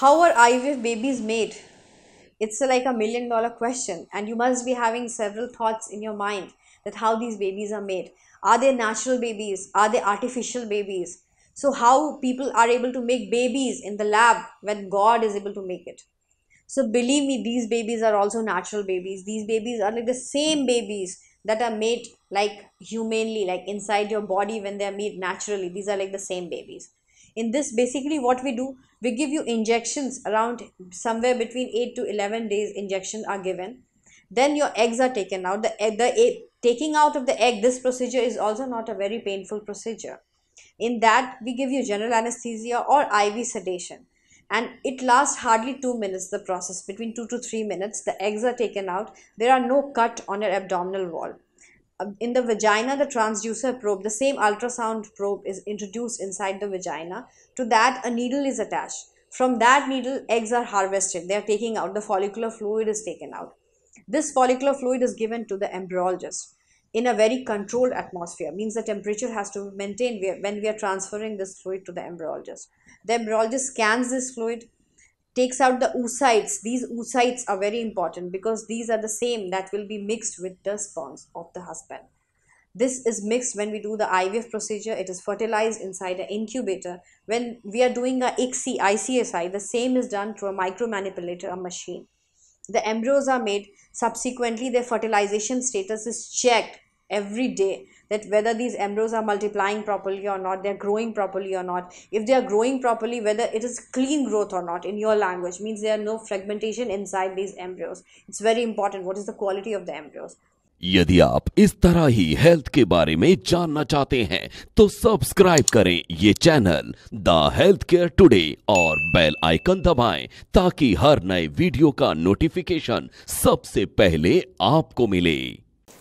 how are IVF babies made? It's a, like a million dollar question and you must be having several thoughts in your mind that how these babies are made. Are they natural babies? Are they artificial babies? So how people are able to make babies in the lab when God is able to make it. So believe me, these babies are also natural babies. These babies are like the same babies that are made like humanly, like inside your body when they are made naturally. These are like the same babies in this basically what we do we give you injections around somewhere between 8 to 11 days injections are given then your eggs are taken out the eh, the egg, eh, taking out of the egg this procedure is also not a very painful procedure in that we give you general anesthesia or iv sedation and it lasts hardly 2 minutes the process between 2 to 3 minutes the eggs are taken out there are no cut on your abdominal wall in the vagina, the transducer probe, the same ultrasound probe is introduced inside the vagina. To that, a needle is attached. From that needle, eggs are harvested. They are taking out, the follicular fluid is taken out. This follicular fluid is given to the embryologist in a very controlled atmosphere means the temperature has to be maintained when we are transferring this fluid to the embryologist. The embryologist scans this fluid, takes out the oocytes. These oocytes are very important because these are the same that will be mixed with the spawns of the husband. This is mixed when we do the IVF procedure. It is fertilized inside an incubator. When we are doing a ICSI, ICSI, the same is done through a micromanipulator, a machine. The embryos are made. Subsequently, their fertilization status is checked every day that whether these embryos are multiplying properly or not, they're growing properly or not. If they are growing properly, whether it is clean growth or not in your language means there are no fragmentation inside these embryos. It's very important. What is the quality of the embryos? यदि आप इस तरह ही health के बारे में जानना चाहते हैं तो सब्सक्राइब करें ये channel the health care today और बेल आइकन दबाएं ताकि हर नए वीडियो का नोटिफिकेशन सबसे पहले आपको मिले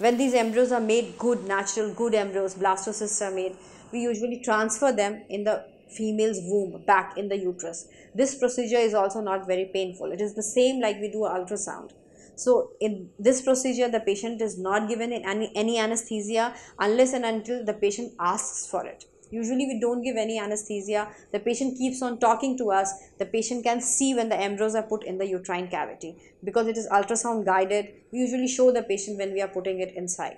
when these embryos are made good natural good embryos blastocysts are made we usually transfer them in the female's womb back in the uterus this procedure is also not very painful it is the same like we do ultrasound so in this procedure the patient is not given any, any anesthesia unless and until the patient asks for it Usually we don't give any anesthesia. The patient keeps on talking to us. The patient can see when the embryos are put in the uterine cavity. Because it is ultrasound guided, we usually show the patient when we are putting it inside.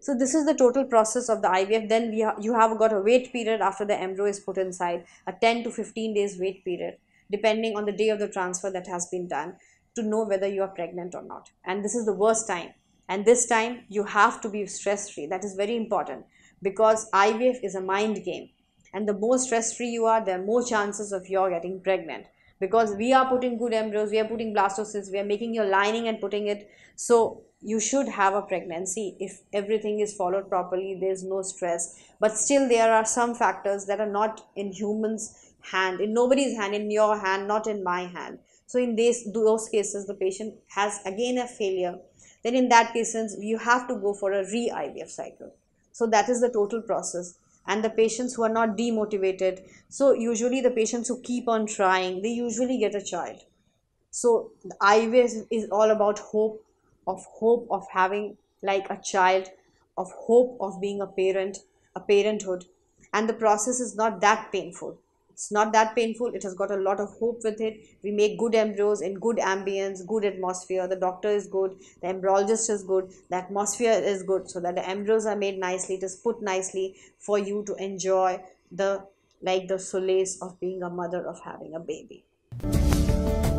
So this is the total process of the IVF. Then we ha you have got a wait period after the embryo is put inside, a 10 to 15 days wait period, depending on the day of the transfer that has been done to know whether you are pregnant or not. And this is the worst time. And this time you have to be stress free. That is very important because IVF is a mind game. And the more stress free you are, there are more chances of your getting pregnant. Because we are putting good embryos, we are putting blastocysts, we are making your lining and putting it. So you should have a pregnancy if everything is followed properly, there is no stress. But still, there are some factors that are not in humans' hand, in nobody's hand, in your hand, not in my hand. So in these those cases, the patient has again a failure. Then in that case, you have to go for a re-IVF cycle. So that is the total process. And the patients who are not demotivated. So usually the patients who keep on trying, they usually get a child. So the IVF is all about hope, of hope of having like a child, of hope of being a parent, a parenthood. And the process is not that painful it's not that painful it has got a lot of hope with it we make good embryos in good ambience good atmosphere the doctor is good the embryologist is good the atmosphere is good so that the embryos are made nicely it is put nicely for you to enjoy the like the solace of being a mother of having a baby